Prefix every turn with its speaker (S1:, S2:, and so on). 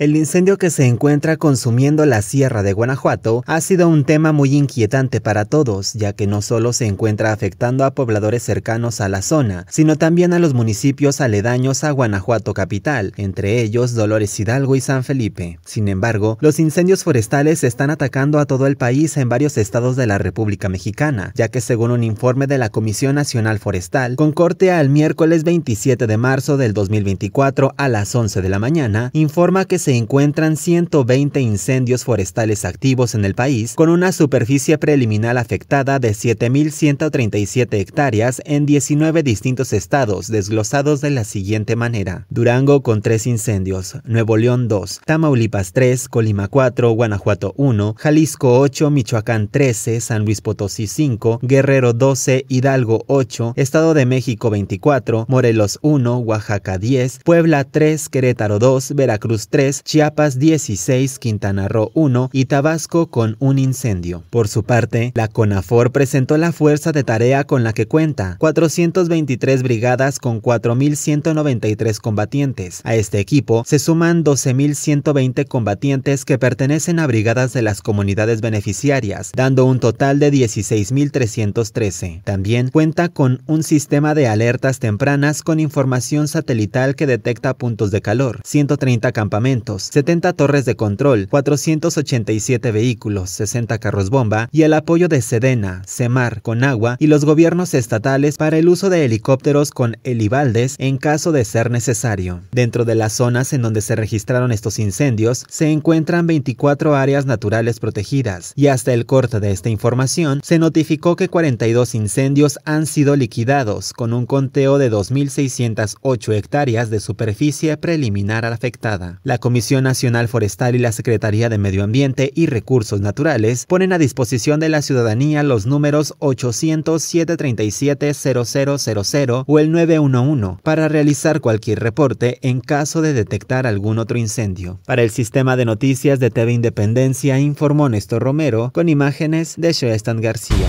S1: El incendio que se encuentra consumiendo la sierra de Guanajuato ha sido un tema muy inquietante para todos, ya que no solo se encuentra afectando a pobladores cercanos a la zona, sino también a los municipios aledaños a Guanajuato capital, entre ellos Dolores Hidalgo y San Felipe. Sin embargo, los incendios forestales están atacando a todo el país en varios estados de la República Mexicana, ya que según un informe de la Comisión Nacional Forestal, con corte al miércoles 27 de marzo del 2024 a las 11 de la mañana, informa que se se encuentran 120 incendios forestales activos en el país, con una superficie preliminar afectada de 7.137 hectáreas en 19 distintos estados, desglosados de la siguiente manera. Durango con 3 incendios, Nuevo León 2, Tamaulipas 3, Colima 4, Guanajuato 1, Jalisco 8, Michoacán 13, San Luis Potosí 5, Guerrero 12, Hidalgo 8, Estado de México 24, Morelos 1, Oaxaca 10, Puebla 3, Querétaro 2, Veracruz 3, Chiapas 16, Quintana Roo 1 y Tabasco con un incendio. Por su parte, la CONAFOR presentó la fuerza de tarea con la que cuenta, 423 brigadas con 4.193 combatientes. A este equipo se suman 12.120 combatientes que pertenecen a brigadas de las comunidades beneficiarias, dando un total de 16.313. También cuenta con un sistema de alertas tempranas con información satelital que detecta puntos de calor, 130 campamentos, 70 torres de control, 487 vehículos, 60 carros bomba y el apoyo de Sedena, Semar, agua y los gobiernos estatales para el uso de helicópteros con helibaldes en caso de ser necesario. Dentro de las zonas en donde se registraron estos incendios, se encuentran 24 áreas naturales protegidas y hasta el corte de esta información se notificó que 42 incendios han sido liquidados con un conteo de 2.608 hectáreas de superficie preliminar afectada. La Comisión Nacional Forestal y la Secretaría de Medio Ambiente y Recursos Naturales ponen a disposición de la ciudadanía los números 800-737-0000 o el 911 para realizar cualquier reporte en caso de detectar algún otro incendio. Para el sistema de noticias de TV Independencia informó Néstor Romero con imágenes de Sheestan García.